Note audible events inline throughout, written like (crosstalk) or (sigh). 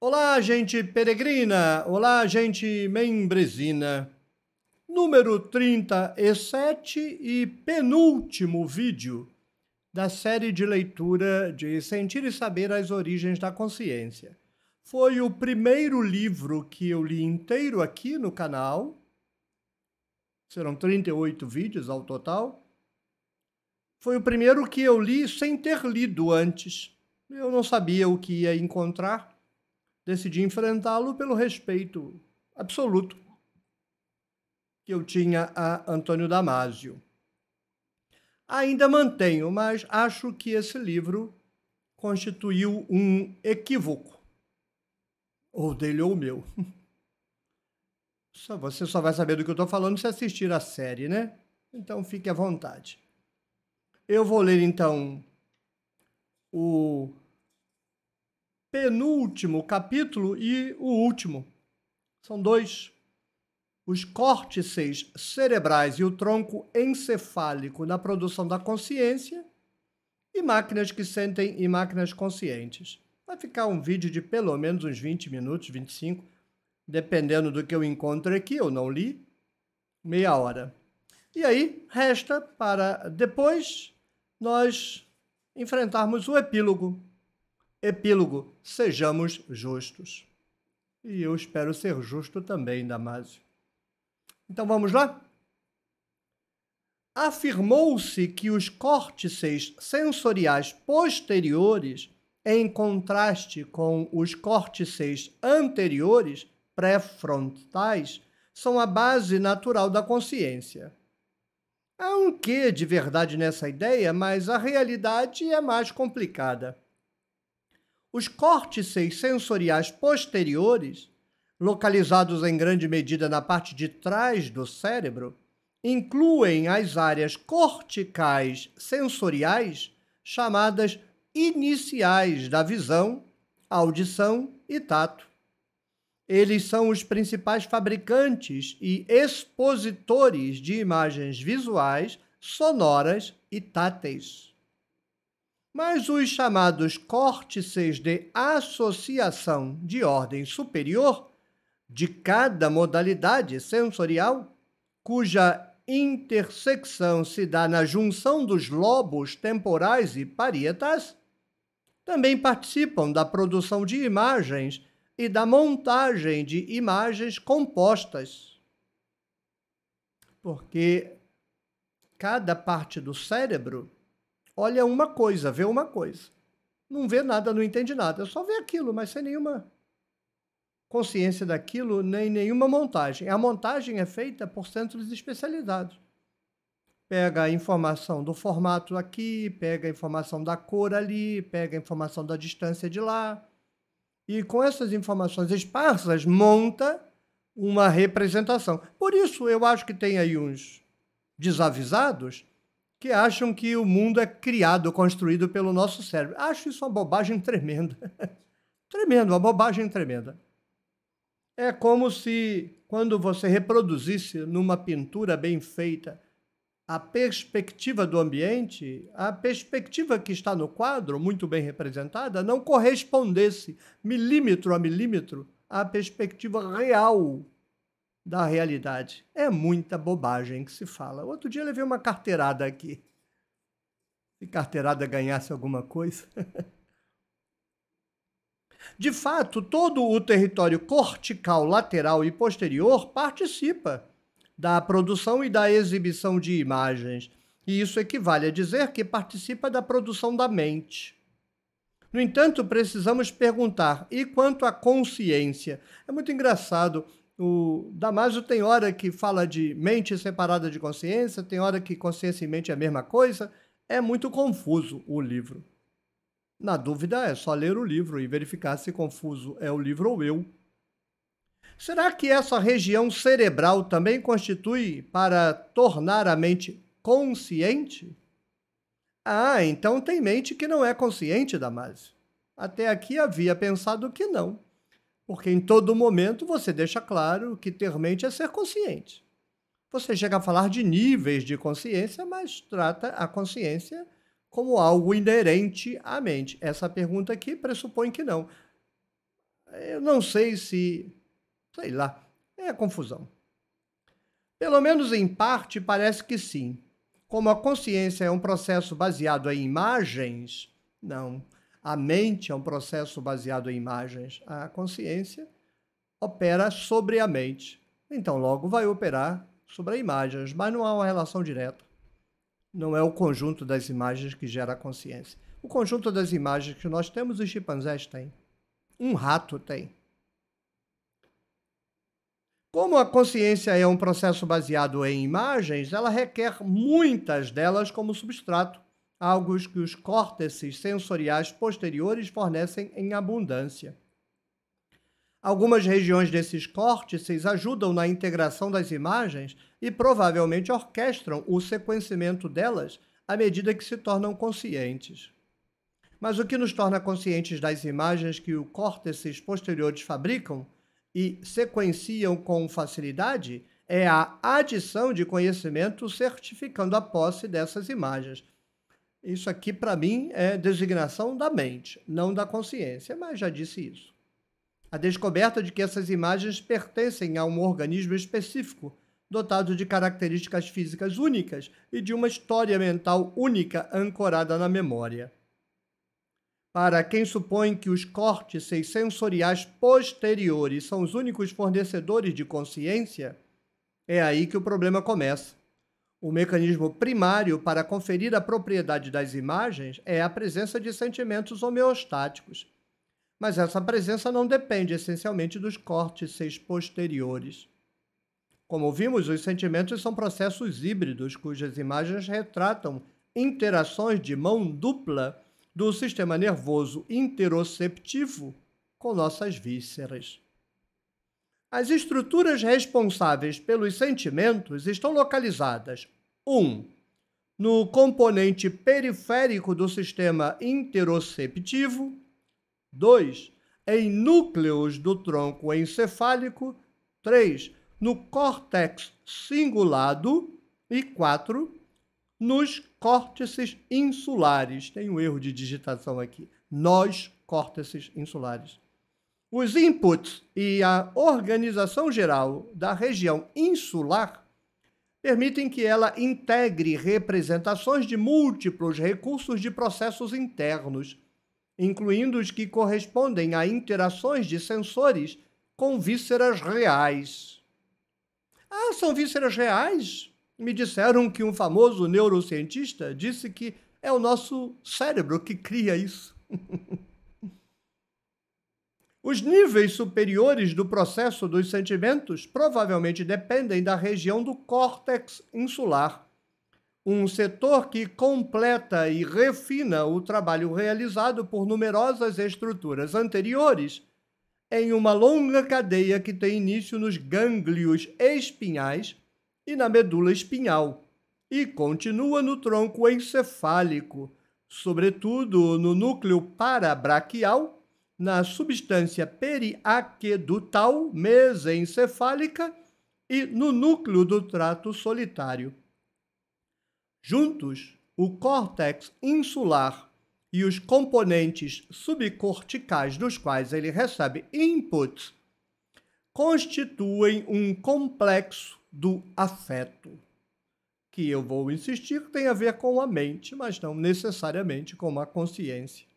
Olá, gente peregrina! Olá, gente membresina! Número 37 e penúltimo vídeo da série de leitura de Sentir e Saber as Origens da Consciência. Foi o primeiro livro que eu li inteiro aqui no canal. Serão 38 vídeos ao total. Foi o primeiro que eu li sem ter lido antes. Eu não sabia o que ia encontrar decidi enfrentá-lo pelo respeito absoluto que eu tinha a Antônio Damasio. Ainda mantenho, mas acho que esse livro constituiu um equívoco. Ou dele ou meu. (laughs) Só, você só vai saber do que eu estou falando se assistir a série, né? Então fique à vontade. Eu vou ler então o penúltimo capítulo e o último. São dois. Os córtices cerebrais e o tronco encefálico na produção da consciência e máquinas que sentem e máquinas conscientes. Vai ficar um vídeo de pelo menos uns 20 minutos, 25, dependendo do que eu encontro aqui, eu não li, meia hora. E aí, resta para depois nós enfrentarmos o epílogo Epílogo: sejamos justos. E eu espero ser justo também, Damásio. Então vamos lá? Afirmou-se que os córtices sensoriais posteriores, em contraste com os córtices anteriores, pré-frontais, são a base natural da consciência. Há um quê de verdade nessa ideia, mas a realidade é mais complicada. Os córtices sensoriais posteriores, localizados em grande medida na parte de trás do cérebro, incluem as áreas corticais sensoriais, chamadas iniciais da visão, audição e tato. Eles são os principais fabricantes e expositores de imagens visuais, sonoras e táteis mas os chamados córtices de associação de ordem superior de cada modalidade sensorial, cuja intersecção se dá na junção dos lobos temporais e parietais, também participam da produção de imagens e da montagem de imagens compostas. Porque cada parte do cérebro olha uma coisa, vê uma coisa. Não vê nada, não entende nada. Só vê aquilo, mas sem nenhuma consciência daquilo, nem nenhuma montagem. A montagem é feita por centros especializados. Pega a informação do formato aqui, pega a informação da cor ali, pega a informação da distância de lá. E com essas informações esparsas, monta uma representação. Por isso, eu acho que tem aí uns desavisados que acham que o mundo é criado, construído pelo nosso cérebro. Acho isso uma bobagem tremenda. (laughs) tremenda, uma bobagem tremenda. É como se, quando você reproduzisse numa pintura bem feita a perspectiva do ambiente, a perspectiva que está no quadro, muito bem representada, não correspondesse milímetro a milímetro à perspectiva real da realidade. É muita bobagem que se fala. Outro dia eu levei uma carteirada aqui. Se carteirada ganhasse alguma coisa. (laughs) De fato, todo o território cortical lateral e posterior participa da produção e da exibição de imagens, e isso equivale a dizer que participa da produção da mente. No entanto, precisamos perguntar: e quanto à consciência? É muito engraçado o Damásio tem hora que fala de mente separada de consciência, tem hora que consciência e mente é a mesma coisa. É muito confuso o livro. Na dúvida, é só ler o livro e verificar se confuso é o livro ou eu. Será que essa região cerebral também constitui para tornar a mente consciente? Ah, então tem mente que não é consciente, Damásio. Até aqui havia pensado que não. Porque em todo momento você deixa claro que ter mente é ser consciente. Você chega a falar de níveis de consciência, mas trata a consciência como algo inerente à mente. Essa pergunta aqui pressupõe que não. Eu não sei se. Sei lá. É confusão. Pelo menos em parte, parece que sim. Como a consciência é um processo baseado em imagens, não. A mente é um processo baseado em imagens. A consciência opera sobre a mente. Então, logo, vai operar sobre as imagens, mas não há uma relação direta. Não é o conjunto das imagens que gera a consciência. O conjunto das imagens que nós temos, os chimpanzés têm. Um rato tem. Como a consciência é um processo baseado em imagens, ela requer muitas delas como substrato algo que os córteses sensoriais posteriores fornecem em abundância. Algumas regiões desses córtices ajudam na integração das imagens e provavelmente orquestram o sequenciamento delas à medida que se tornam conscientes. Mas o que nos torna conscientes das imagens que os córtices posteriores fabricam e sequenciam com facilidade é a adição de conhecimento certificando a posse dessas imagens isso aqui, para mim, é designação da mente, não da consciência, mas já disse isso. A descoberta de que essas imagens pertencem a um organismo específico, dotado de características físicas únicas e de uma história mental única ancorada na memória. Para quem supõe que os córtices sensoriais posteriores são os únicos fornecedores de consciência, é aí que o problema começa. O mecanismo primário para conferir a propriedade das imagens é a presença de sentimentos homeostáticos. Mas essa presença não depende essencialmente dos córtices posteriores. Como vimos, os sentimentos são processos híbridos cujas imagens retratam interações de mão dupla do sistema nervoso interoceptivo com nossas vísceras. As estruturas responsáveis pelos sentimentos estão localizadas 1. Um, no componente periférico do sistema interoceptivo, 2. Em núcleos do tronco encefálico, 3. No córtex cingulado e 4. Nos córtices insulares. Tem um erro de digitação aqui. Nós córtices insulares. Os inputs e a organização geral da região insular permitem que ela integre representações de múltiplos recursos de processos internos, incluindo os que correspondem a interações de sensores com vísceras reais. Ah, são vísceras reais? Me disseram que um famoso neurocientista disse que é o nosso cérebro que cria isso. (laughs) Os níveis superiores do processo dos sentimentos provavelmente dependem da região do córtex insular, um setor que completa e refina o trabalho realizado por numerosas estruturas anteriores em uma longa cadeia que tem início nos gânglios espinhais e na medula espinhal e continua no tronco encefálico, sobretudo no núcleo parabraquial na substância periaquedutal mesencefálica e no núcleo do trato solitário. Juntos, o córtex insular e os componentes subcorticais dos quais ele recebe inputs constituem um complexo do afeto, que eu vou insistir tem a ver com a mente, mas não necessariamente com a consciência.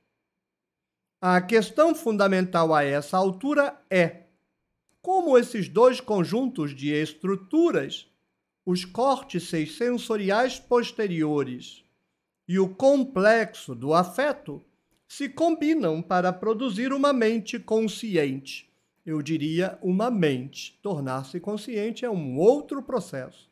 A questão fundamental a essa altura é como esses dois conjuntos de estruturas, os córtices sensoriais posteriores e o complexo do afeto, se combinam para produzir uma mente consciente. Eu diria uma mente. Tornar-se consciente é um outro processo.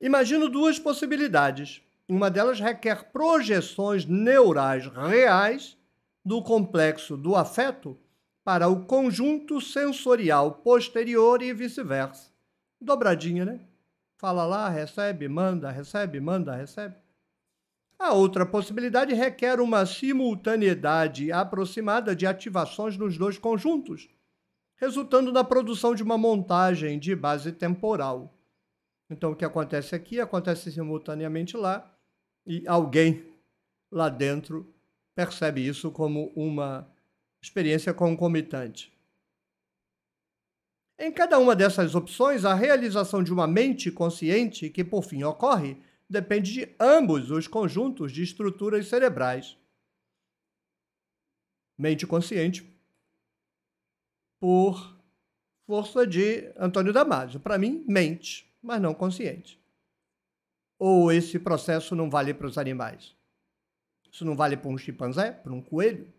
Imagino duas possibilidades. Uma delas requer projeções neurais reais do complexo do afeto para o conjunto sensorial posterior e vice-versa. Dobradinha, né? Fala lá, recebe, manda, recebe, manda, recebe. A outra possibilidade requer uma simultaneidade aproximada de ativações nos dois conjuntos, resultando na produção de uma montagem de base temporal. Então, o que acontece aqui acontece simultaneamente lá e alguém lá dentro percebe isso como uma experiência concomitante. Em cada uma dessas opções, a realização de uma mente consciente que por fim ocorre depende de ambos os conjuntos de estruturas cerebrais. Mente consciente, por força de Antônio Damasio. Para mim, mente, mas não consciente. Ou esse processo não vale para os animais? Isso não vale para um chimpanzé, para um coelho?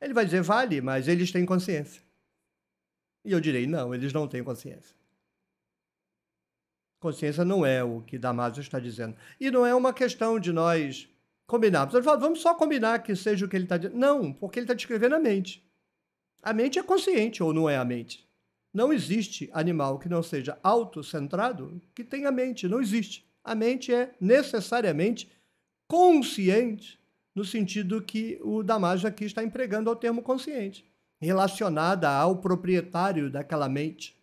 Ele vai dizer, vale, mas eles têm consciência. E eu direi, não, eles não têm consciência. Consciência não é o que Damaso está dizendo. E não é uma questão de nós combinarmos. Ele fala, vamos só combinar que seja o que ele está dizendo. Não, porque ele está descrevendo a mente. A mente é consciente ou não é a mente. Não existe animal que não seja autocentrado que tenha mente. Não existe. A mente é necessariamente consciente, no sentido que o Damásio aqui está empregando ao termo consciente, relacionada ao proprietário daquela mente.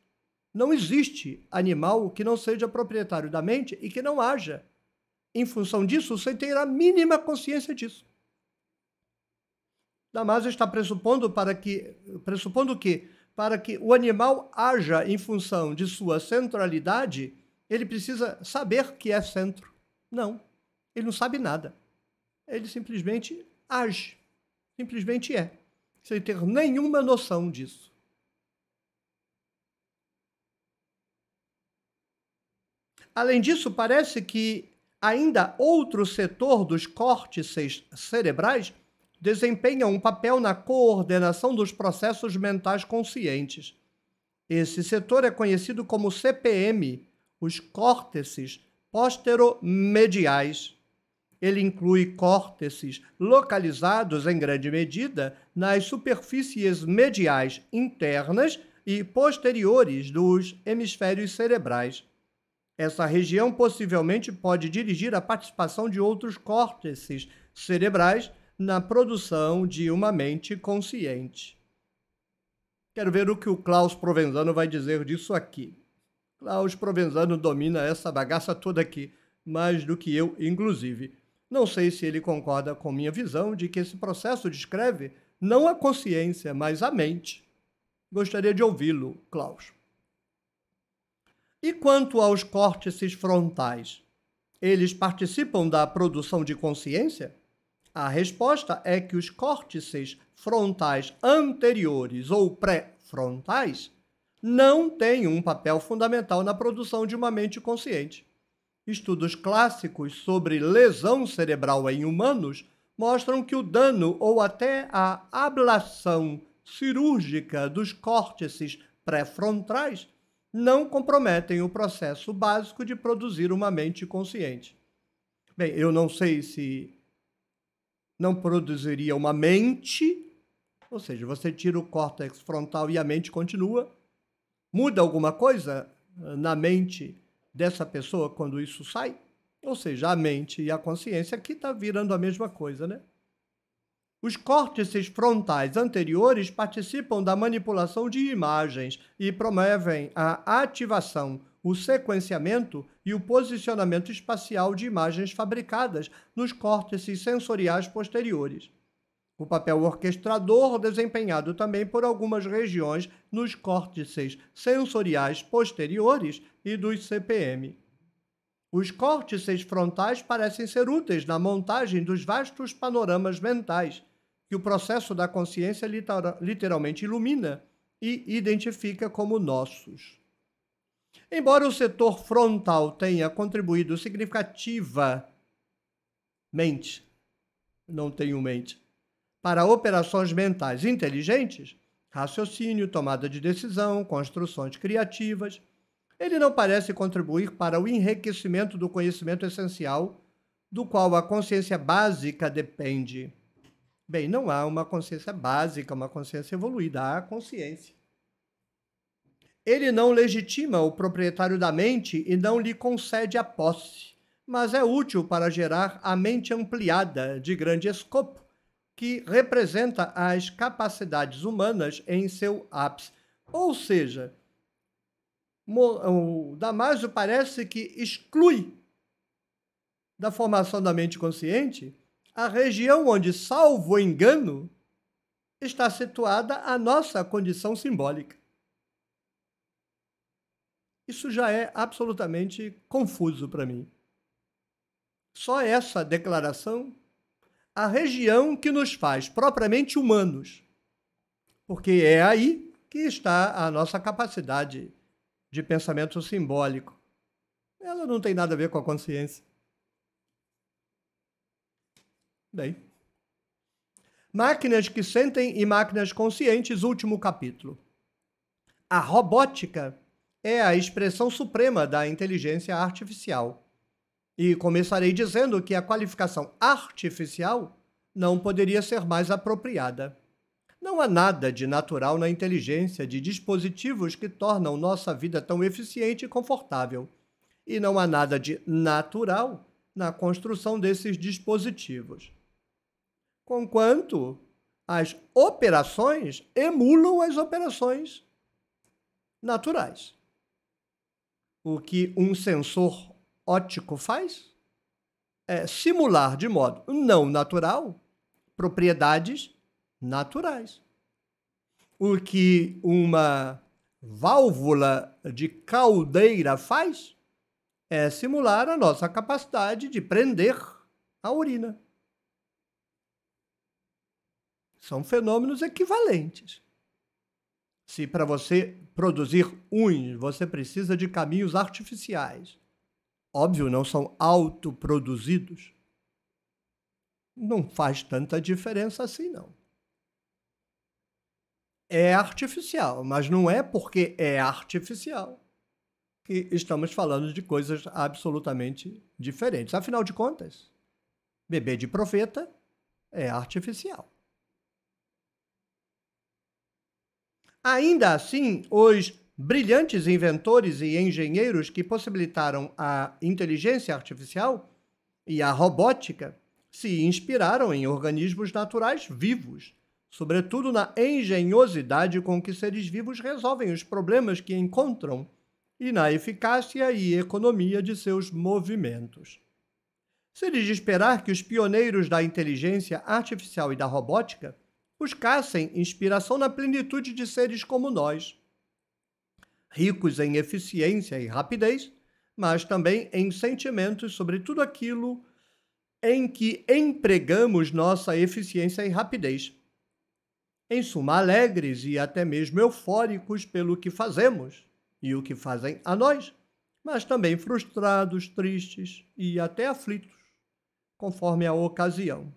Não existe animal que não seja proprietário da mente e que não haja, em função disso, sem ter a mínima consciência disso. Damásio está pressupondo para que pressupondo que para que o animal haja em função de sua centralidade, ele precisa saber que é centro. Não. Ele não sabe nada. Ele simplesmente age. Simplesmente é. Sem ter nenhuma noção disso. Além disso, parece que ainda outro setor dos córtices cerebrais desempenha um papel na coordenação dos processos mentais conscientes. Esse setor é conhecido como CPM, os córtices posteromediais. Ele inclui córtexes localizados, em grande medida, nas superfícies mediais internas e posteriores dos hemisférios cerebrais. Essa região possivelmente pode dirigir a participação de outros córtexes cerebrais na produção de uma mente consciente. Quero ver o que o Klaus Provenzano vai dizer disso aqui. Klaus Provenzano domina essa bagaça toda aqui, mais do que eu, inclusive. Não sei se ele concorda com minha visão de que esse processo descreve não a consciência, mas a mente. Gostaria de ouvi-lo, Klaus. E quanto aos córtices frontais? Eles participam da produção de consciência? A resposta é que os córtices frontais anteriores ou pré-frontais não têm um papel fundamental na produção de uma mente consciente. Estudos clássicos sobre lesão cerebral em humanos mostram que o dano ou até a ablação cirúrgica dos córtices pré-frontais não comprometem o processo básico de produzir uma mente consciente. Bem, eu não sei se não produziria uma mente, ou seja, você tira o córtex frontal e a mente continua. Muda alguma coisa na mente dessa pessoa quando isso sai? Ou seja, a mente e a consciência que está virando a mesma coisa, né? Os córtices frontais anteriores participam da manipulação de imagens e promovem a ativação, o sequenciamento e o posicionamento espacial de imagens fabricadas nos córtices sensoriais posteriores. O papel orquestrador desempenhado também por algumas regiões nos córtices sensoriais posteriores e dos CPM. Os córtices frontais parecem ser úteis na montagem dos vastos panoramas mentais que o processo da consciência literalmente ilumina e identifica como nossos. Embora o setor frontal tenha contribuído significativamente, não tenho mente, para operações mentais inteligentes, raciocínio, tomada de decisão, construções criativas, ele não parece contribuir para o enriquecimento do conhecimento essencial, do qual a consciência básica depende. Bem, não há uma consciência básica, uma consciência evoluída, há consciência. Ele não legitima o proprietário da mente e não lhe concede a posse, mas é útil para gerar a mente ampliada de grande escopo, que representa as capacidades humanas em seu ápice. Ou seja, o Damásio parece que exclui da formação da mente consciente a região onde, salvo engano, está situada a nossa condição simbólica. Isso já é absolutamente confuso para mim. Só essa declaração, a região que nos faz propriamente humanos, porque é aí que está a nossa capacidade de pensamento simbólico. Ela não tem nada a ver com a consciência. Bem. Máquinas que sentem e máquinas conscientes, último capítulo. A robótica é a expressão suprema da inteligência artificial. E começarei dizendo que a qualificação artificial não poderia ser mais apropriada. Não há nada de natural na inteligência de dispositivos que tornam nossa vida tão eficiente e confortável. E não há nada de natural na construção desses dispositivos. Conquanto as operações emulam as operações naturais. O que um sensor óptico faz é simular de modo não natural propriedades naturais. O que uma válvula de caldeira faz é simular a nossa capacidade de prender a urina. São fenômenos equivalentes. Se para você produzir uns você precisa de caminhos artificiais, óbvio, não são autoproduzidos, não faz tanta diferença assim, não é artificial, mas não é porque é artificial que estamos falando de coisas absolutamente diferentes. Afinal de contas, bebê de profeta é artificial. Ainda assim, os brilhantes inventores e engenheiros que possibilitaram a inteligência artificial e a robótica se inspiraram em organismos naturais vivos sobretudo na engenhosidade com que seres vivos resolvem os problemas que encontram e na eficácia e economia de seus movimentos. Seria de esperar que os pioneiros da inteligência artificial e da robótica buscassem inspiração na plenitude de seres como nós, ricos em eficiência e rapidez, mas também em sentimentos sobre tudo aquilo em que empregamos nossa eficiência e rapidez em suma, alegres e até mesmo eufóricos pelo que fazemos e o que fazem a nós, mas também frustrados, tristes e até aflitos, conforme a ocasião.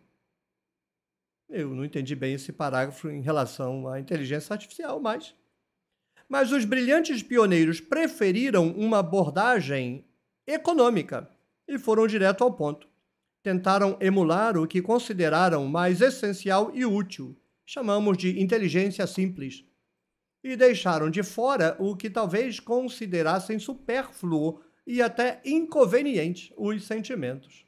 Eu não entendi bem esse parágrafo em relação à inteligência artificial, mas. Mas os brilhantes pioneiros preferiram uma abordagem econômica e foram direto ao ponto. Tentaram emular o que consideraram mais essencial e útil chamamos de inteligência simples, e deixaram de fora o que talvez considerassem supérfluo e até inconveniente, os sentimentos.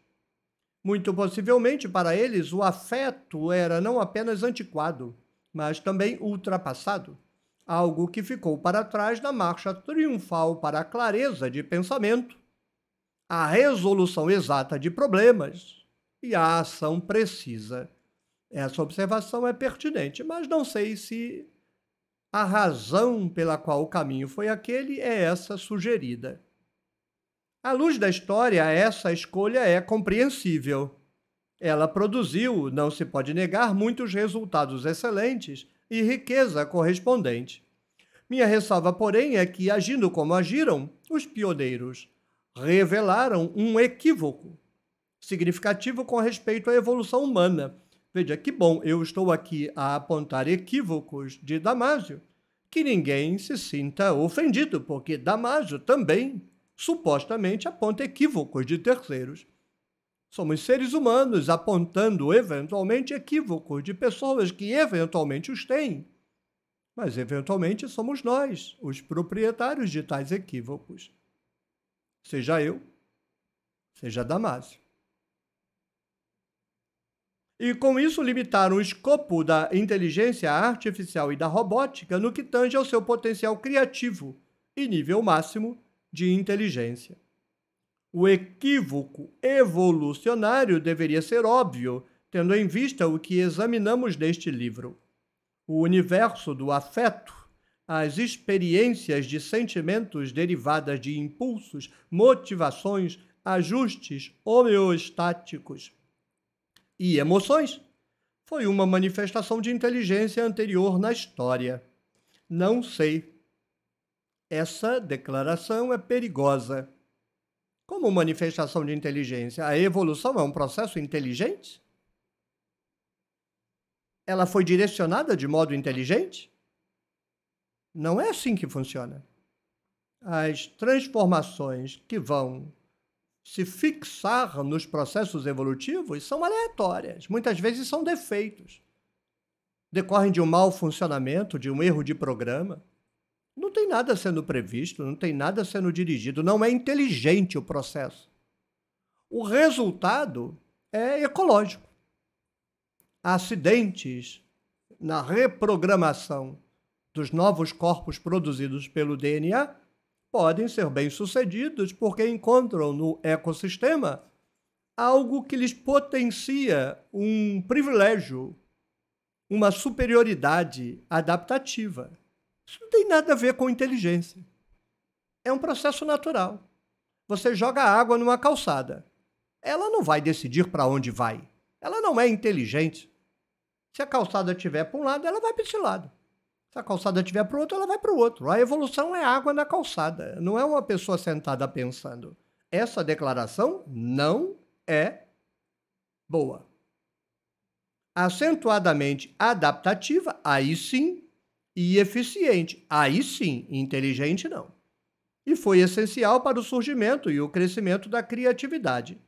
Muito possivelmente para eles o afeto era não apenas antiquado, mas também ultrapassado, algo que ficou para trás na marcha triunfal para a clareza de pensamento, a resolução exata de problemas e a ação precisa essa observação é pertinente, mas não sei se a razão pela qual o caminho foi aquele é essa sugerida. À luz da história, essa escolha é compreensível. Ela produziu, não se pode negar, muitos resultados excelentes e riqueza correspondente. Minha ressalva, porém, é que, agindo como agiram, os pioneiros revelaram um equívoco significativo com respeito à evolução humana Veja que bom, eu estou aqui a apontar equívocos de Damásio. Que ninguém se sinta ofendido, porque Damásio também supostamente aponta equívocos de terceiros. Somos seres humanos apontando eventualmente equívocos de pessoas que eventualmente os têm. Mas eventualmente somos nós, os proprietários de tais equívocos. Seja eu, seja Damásio e com isso limitaram o escopo da inteligência artificial e da robótica no que tange ao seu potencial criativo e nível máximo de inteligência. O equívoco evolucionário deveria ser óbvio, tendo em vista o que examinamos neste livro. O universo do afeto, as experiências de sentimentos derivadas de impulsos, motivações, ajustes homeostáticos e emoções, foi uma manifestação de inteligência anterior na história. Não sei. Essa declaração é perigosa. Como manifestação de inteligência, a evolução é um processo inteligente? Ela foi direcionada de modo inteligente? Não é assim que funciona. As transformações que vão se fixar nos processos evolutivos são aleatórias, muitas vezes são defeitos. Decorrem de um mau funcionamento, de um erro de programa. Não tem nada sendo previsto, não tem nada sendo dirigido, não é inteligente o processo. O resultado é ecológico. Acidentes na reprogramação dos novos corpos produzidos pelo DNA podem ser bem-sucedidos porque encontram no ecossistema algo que lhes potencia um privilégio, uma superioridade adaptativa. Isso não tem nada a ver com inteligência. É um processo natural. Você joga água numa calçada. Ela não vai decidir para onde vai. Ela não é inteligente. Se a calçada estiver para um lado, ela vai para esse lado. Se a calçada tiver para o outro, ela vai para o outro. A evolução é água na calçada, não é uma pessoa sentada pensando. Essa declaração não é boa. Acentuadamente adaptativa, aí sim, e eficiente, aí sim, inteligente não. E foi essencial para o surgimento e o crescimento da criatividade.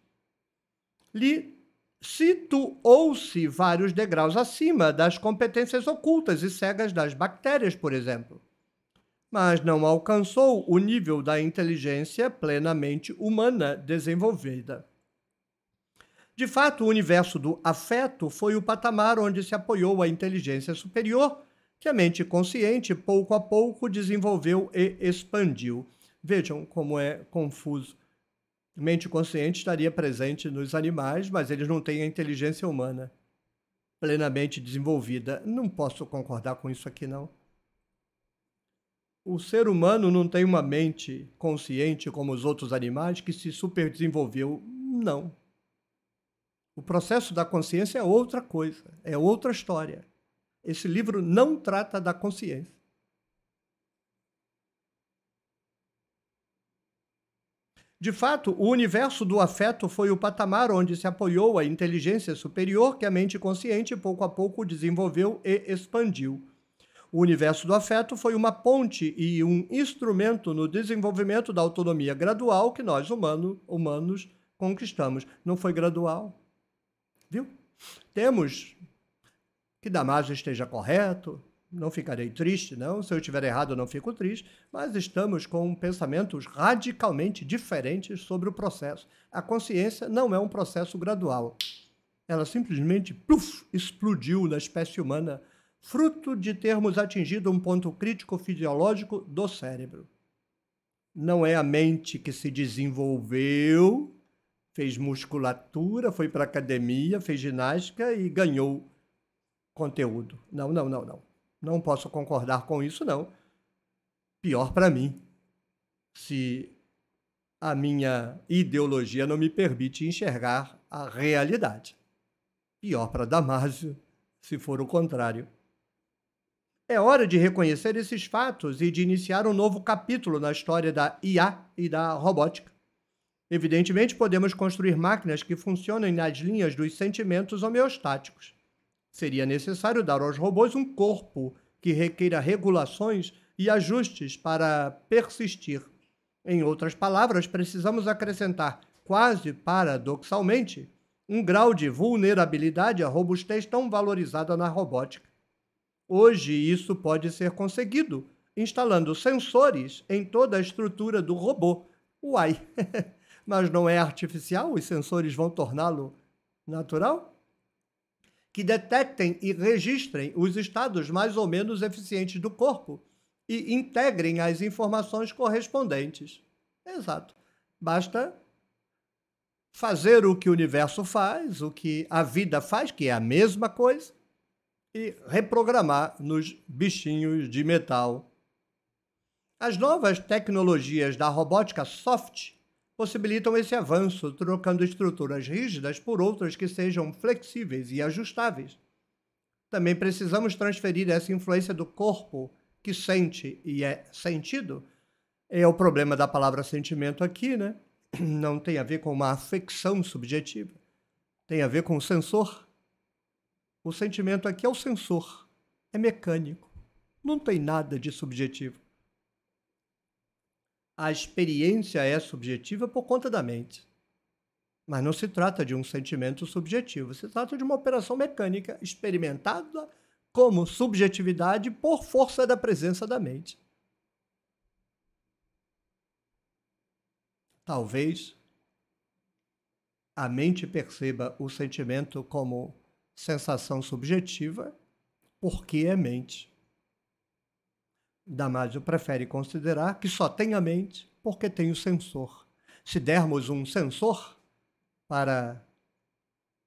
Li situou-se vários degraus acima das competências ocultas e cegas das bactérias, por exemplo, mas não alcançou o nível da inteligência plenamente humana desenvolvida. De fato, o universo do afeto foi o patamar onde se apoiou a inteligência superior, que a mente consciente pouco a pouco desenvolveu e expandiu. Vejam como é confuso mente consciente estaria presente nos animais, mas eles não têm a inteligência humana plenamente desenvolvida. Não posso concordar com isso aqui, não. O ser humano não tem uma mente consciente como os outros animais que se superdesenvolveu. Não. O processo da consciência é outra coisa, é outra história. Esse livro não trata da consciência. De fato, o universo do afeto foi o patamar onde se apoiou a inteligência superior que a mente consciente pouco a pouco desenvolveu e expandiu. O universo do afeto foi uma ponte e um instrumento no desenvolvimento da autonomia gradual que nós humano, humanos conquistamos. Não foi gradual? Viu? Temos que Damaso esteja correto, não ficarei triste, não. Se eu estiver errado, não fico triste. Mas estamos com pensamentos radicalmente diferentes sobre o processo. A consciência não é um processo gradual. Ela simplesmente pluf, explodiu na espécie humana, fruto de termos atingido um ponto crítico fisiológico do cérebro. Não é a mente que se desenvolveu, fez musculatura, foi para academia, fez ginástica e ganhou conteúdo. Não, não, não, não não posso concordar com isso, não. Pior para mim, se a minha ideologia não me permite enxergar a realidade. Pior para Damásio, se for o contrário. É hora de reconhecer esses fatos e de iniciar um novo capítulo na história da IA e da robótica. Evidentemente, podemos construir máquinas que funcionem nas linhas dos sentimentos homeostáticos. Seria necessário dar aos robôs um corpo que requeira regulações e ajustes para persistir. Em outras palavras, precisamos acrescentar, quase paradoxalmente, um grau de vulnerabilidade à robustez tão valorizada na robótica. Hoje, isso pode ser conseguido instalando sensores em toda a estrutura do robô. Uai! (laughs) Mas não é artificial? Os sensores vão torná-lo natural? que detectem e registrem os estados mais ou menos eficientes do corpo e integrem as informações correspondentes. Exato. Basta fazer o que o universo faz, o que a vida faz, que é a mesma coisa, e reprogramar nos bichinhos de metal. As novas tecnologias da robótica soft possibilitam esse avanço, trocando estruturas rígidas por outras que sejam flexíveis e ajustáveis. Também precisamos transferir essa influência do corpo que sente e é sentido. É o problema da palavra sentimento aqui, né? (clears throat) Não tem a ver com uma afecção subjetiva. Tem a ver com o sensor. O sentimento aqui é o sensor. É mecânico. Não tem nada de subjetivo a experiência é subjetiva por conta da mente. Mas não se trata de um sentimento subjetivo, se trata de uma operação mecânica experimentada como subjetividade por força da presença da mente. Talvez a mente perceba o sentimento como sensação subjetiva, porque é mente. Damásio prefere considerar que só tem a mente porque tem o sensor. Se dermos um sensor para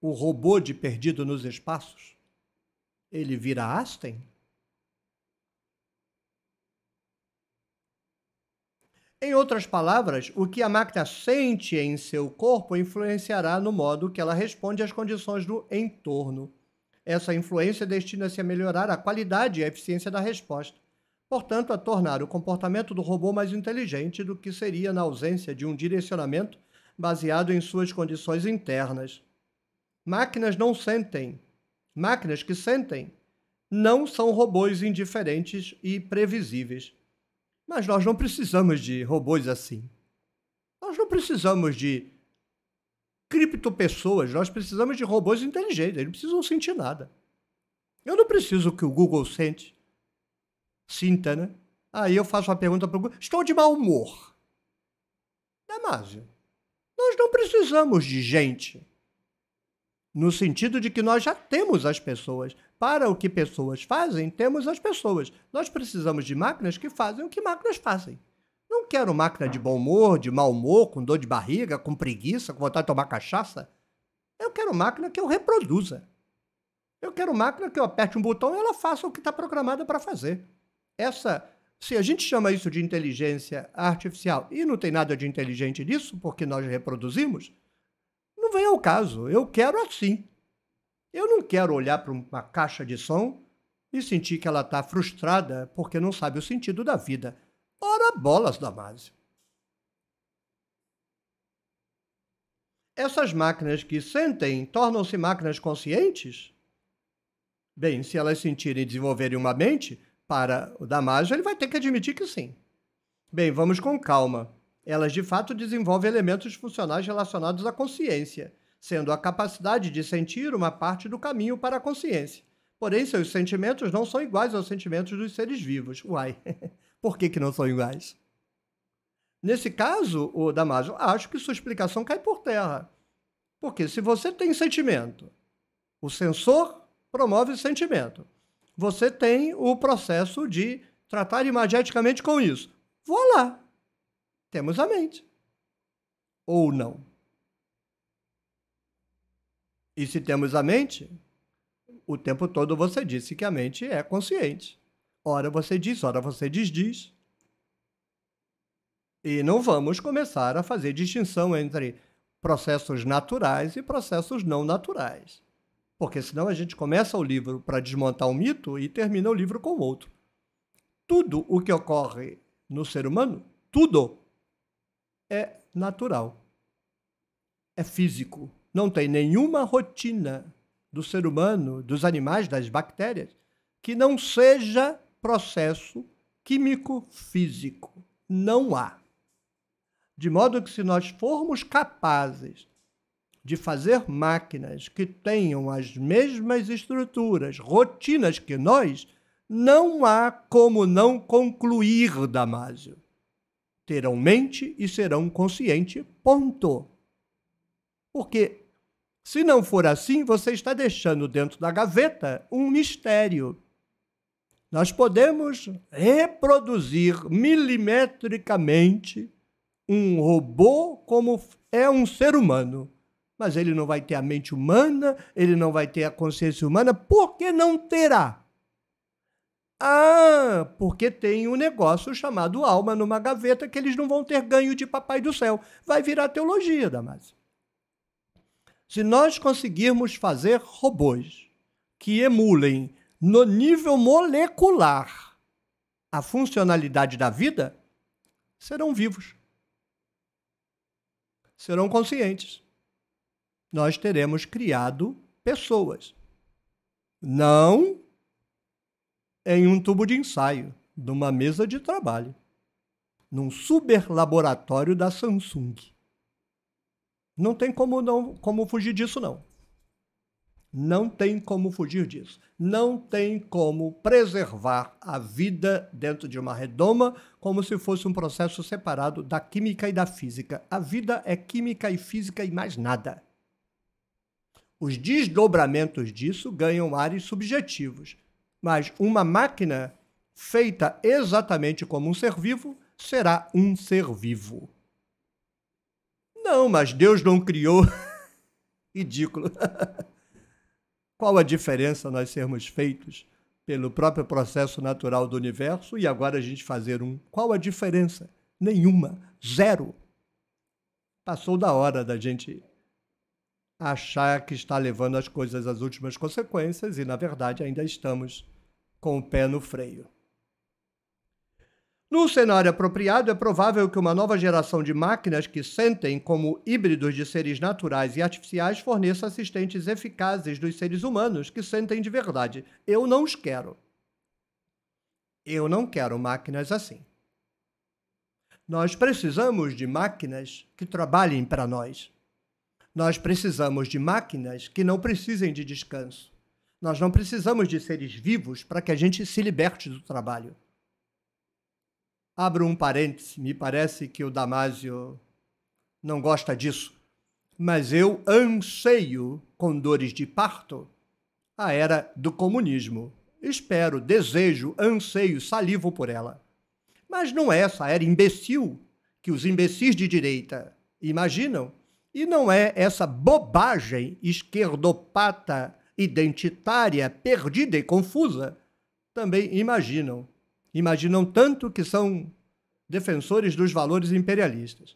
o robô de perdido nos espaços, ele vira Einstein? Em outras palavras, o que a máquina sente em seu corpo influenciará no modo que ela responde às condições do entorno. Essa influência destina-se a melhorar a qualidade e a eficiência da resposta portanto, a tornar o comportamento do robô mais inteligente do que seria na ausência de um direcionamento baseado em suas condições internas. Máquinas não sentem. Máquinas que sentem não são robôs indiferentes e previsíveis. Mas nós não precisamos de robôs assim. Nós não precisamos de criptopessoas, nós precisamos de robôs inteligentes, eles não precisam sentir nada. Eu não preciso que o Google sente cinta, né? Aí eu faço uma pergunta para o Estou de mau humor. Damásio, nós não precisamos de gente. No sentido de que nós já temos as pessoas. Para o que pessoas fazem, temos as pessoas. Nós precisamos de máquinas que fazem o que máquinas fazem. Não quero máquina de bom humor, de mau humor, com dor de barriga, com preguiça, com vontade de tomar cachaça. Eu quero máquina que eu reproduza. Eu quero máquina que eu aperte um botão e ela faça o que está programada para fazer essa, se a gente chama isso de inteligência artificial e não tem nada de inteligente nisso, porque nós reproduzimos, não vem ao caso. Eu quero assim. Eu não quero olhar para uma caixa de som e sentir que ela está frustrada porque não sabe o sentido da vida. Ora bolas, Damásio. Essas máquinas que sentem tornam-se máquinas conscientes? Bem, se elas sentirem e desenvolverem uma mente, para o Damásio, ele vai ter que admitir que sim. Bem, vamos com calma. Elas de fato desenvolvem elementos funcionais relacionados à consciência, sendo a capacidade de sentir uma parte do caminho para a consciência. Porém, seus sentimentos não são iguais aos sentimentos dos seres vivos. Uai, (laughs) por que, que não são iguais? Nesse caso, o Damásio, acho que sua explicação cai por terra. Porque se você tem sentimento, o sensor promove sentimento você tem o processo de tratar imageticamente com isso. Vou lá. Temos a mente. Ou não. E se temos a mente, o tempo todo você disse que a mente é consciente. Ora você diz, ora você desdiz. E não vamos começar a fazer distinção entre processos naturais e processos não naturais. Porque senão a gente começa o livro para desmontar um mito e termina o livro com outro. Tudo o que ocorre no ser humano, tudo é natural. É físico. Não tem nenhuma rotina do ser humano, dos animais, das bactérias, que não seja processo químico físico. Não há. De modo que, se nós formos capazes de fazer máquinas que tenham as mesmas estruturas, rotinas que nós, não há como não concluir, Damásio. Terão mente e serão consciente, ponto. Porque, se não for assim, você está deixando dentro da gaveta um mistério. Nós podemos reproduzir milimetricamente um robô como é um ser humano mas ele não vai ter a mente humana, ele não vai ter a consciência humana, por que não terá? Ah, porque tem um negócio chamado alma numa gaveta que eles não vão ter ganho de papai do céu. Vai virar teologia, Damásio. Se nós conseguirmos fazer robôs que emulem no nível molecular a funcionalidade da vida, serão vivos. Serão conscientes nós teremos criado pessoas. Não em um tubo de ensaio, numa mesa de trabalho, num super laboratório da Samsung. Não tem como, não, como fugir disso, não. Não tem como fugir disso. Não tem como preservar a vida dentro de uma redoma como se fosse um processo separado da química e da física. A vida é química e física e mais nada. Os desdobramentos disso ganham ares subjetivos, mas uma máquina feita exatamente como um ser vivo será um ser vivo. Não, mas Deus não criou. (laughs) Ridículo. (laughs) Qual a diferença nós sermos feitos pelo próprio processo natural do universo e agora a gente fazer um? Qual a diferença? Nenhuma. Zero. Passou da hora da gente achar que está levando as coisas às últimas consequências e, na verdade, ainda estamos com o pé no freio. No cenário apropriado, é provável que uma nova geração de máquinas que sentem como híbridos de seres naturais e artificiais forneça assistentes eficazes dos seres humanos que sentem de verdade. Eu não os quero. Eu não quero máquinas assim. Nós precisamos de máquinas que trabalhem para nós. Nós precisamos de máquinas que não precisem de descanso. Nós não precisamos de seres vivos para que a gente se liberte do trabalho. Abro um parêntese, me parece que o Damásio não gosta disso, mas eu anseio, com dores de parto, a era do comunismo. Espero, desejo, anseio, salivo por ela. Mas não é essa era imbecil que os imbecis de direita imaginam e não é essa bobagem esquerdopata identitária, perdida e confusa, também imaginam. Imaginam tanto que são defensores dos valores imperialistas.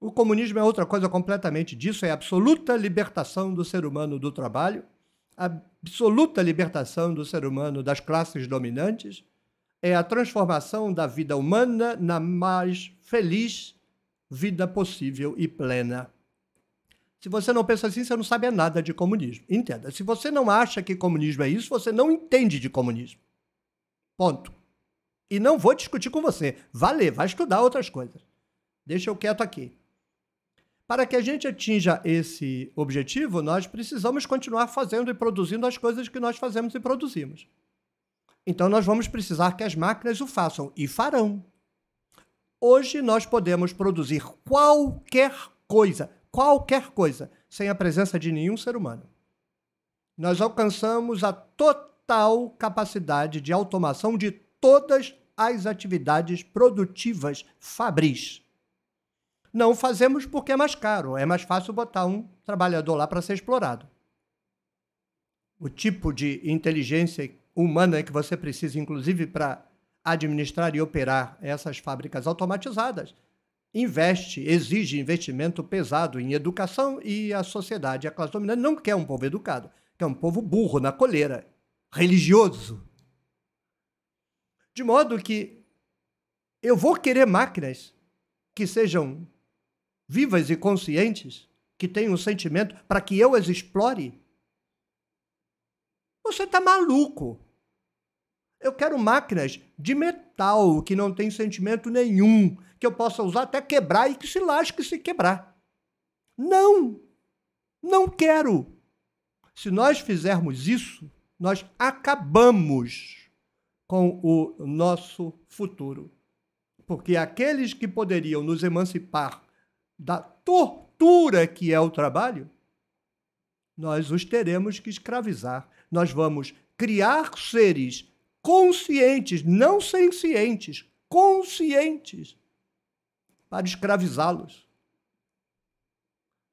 O comunismo é outra coisa completamente disso, é a absoluta libertação do ser humano do trabalho, a absoluta libertação do ser humano das classes dominantes, é a transformação da vida humana na mais feliz vida possível e plena. Se você não pensa assim, você não sabe nada de comunismo. Entenda. Se você não acha que comunismo é isso, você não entende de comunismo. Ponto. E não vou discutir com você. Valeu, vai estudar outras coisas. Deixa eu quieto aqui. Para que a gente atinja esse objetivo, nós precisamos continuar fazendo e produzindo as coisas que nós fazemos e produzimos. Então, nós vamos precisar que as máquinas o façam e farão. Hoje, nós podemos produzir qualquer coisa, qualquer coisa sem a presença de nenhum ser humano. Nós alcançamos a total capacidade de automação de todas as atividades produtivas fabris. Não fazemos porque é mais caro, é mais fácil botar um trabalhador lá para ser explorado. O tipo de inteligência humana que você precisa, inclusive, para administrar e operar essas fábricas automatizadas investe, exige investimento pesado em educação e a sociedade, a classe dominante, não quer um povo educado, quer um povo burro, na coleira, religioso. De modo que eu vou querer máquinas que sejam vivas e conscientes, que tenham um sentimento, para que eu as explore. Você está maluco. Eu quero máquinas de metal que não tem sentimento nenhum, que eu possa usar até quebrar e que se lasque se quebrar. Não! Não quero! Se nós fizermos isso, nós acabamos com o nosso futuro. Porque aqueles que poderiam nos emancipar da tortura que é o trabalho, nós os teremos que escravizar. Nós vamos criar seres conscientes, não conscientes, conscientes, para escravizá-los.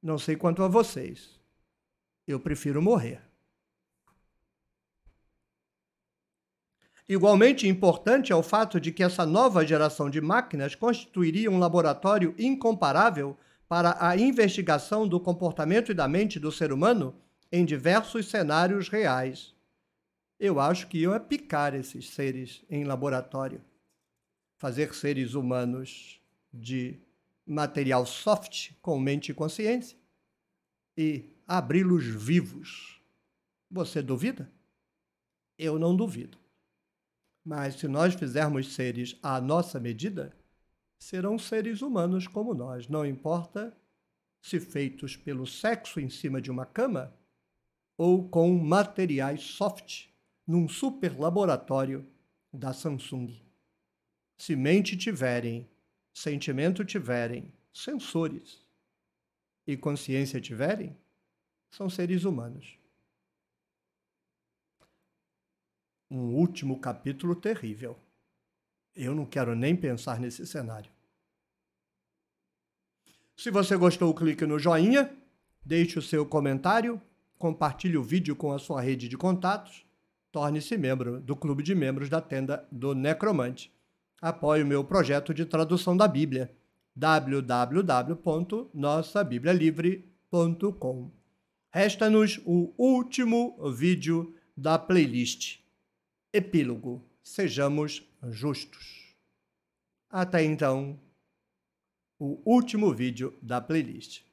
Não sei quanto a vocês, eu prefiro morrer. Igualmente importante é o fato de que essa nova geração de máquinas constituiria um laboratório incomparável para a investigação do comportamento e da mente do ser humano em diversos cenários reais. Eu acho que ia é picar esses seres em laboratório, fazer seres humanos de material soft com mente e consciência e abri-los vivos. Você duvida? Eu não duvido. Mas se nós fizermos seres à nossa medida, serão seres humanos como nós, não importa se feitos pelo sexo em cima de uma cama ou com materiais soft num super laboratório da Samsung. Se mente tiverem sentimento tiverem, sensores, e consciência tiverem, são seres humanos. Um último capítulo terrível. Eu não quero nem pensar nesse cenário. Se você gostou, clique no joinha, deixe o seu comentário, compartilhe o vídeo com a sua rede de contatos, torne-se membro do clube de membros da tenda do Necromante apoie o meu projeto de tradução da Bíblia, www.nossabiblialivre.com. Resta-nos o último vídeo da playlist. Epílogo: Sejamos justos. Até então, o último vídeo da playlist.